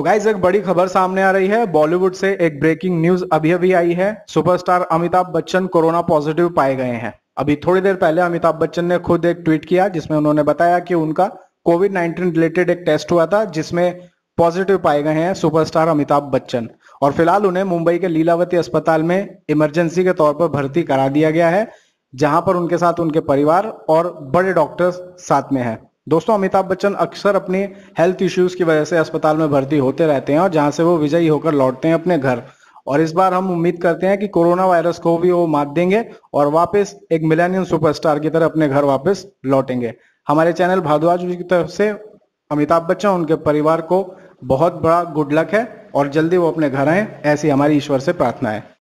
तो गाइज एक बड़ी खबर सामने आ रही है बॉलीवुड से एक ब्रेकिंग न्यूज अभी अभी आई है superstar Amitabh Bachchan corona positive पाए गए हैं अभी थोड़ी देर पहले अमिताभ बच्चन ने खुद एक ट्वीट किया जिसमें उन्होंने बताया कि उनका कोविड नाइन्टीन रिलेटेड एक टेस्ट हुआ था जिसमें पॉजिटिव पाए गए हैं सुपरस्टार अमिताभ बच्चन और फिलहाल उन्हें मुंबई के लीलावती अस्पताल में इमरजेंसी के तौर पर भर्ती करा दिया गया है जहां पर उनके साथ उनके परिवार और बड़े डॉक्टर्स साथ में हैं दोस्तों अमिताभ बच्चन अक्सर अपनी हेल्थ इश्यूज की वजह से अस्पताल में भर्ती होते रहते हैं और जहां से वो विजयी होकर लौटते हैं अपने घर और इस बार हम उम्मीद करते हैं कि कोरोना वायरस को भी वो मात देंगे और वापस एक मिलेनियम सुपरस्टार की तरह अपने घर वापस लौटेंगे हमारे चैनल भादुआज की तरफ से अमिताभ बच्चन उनके परिवार को बहुत बड़ा गुड लक है और जल्दी वो अपने घर आए ऐसी हमारी ईश्वर से प्रार्थना है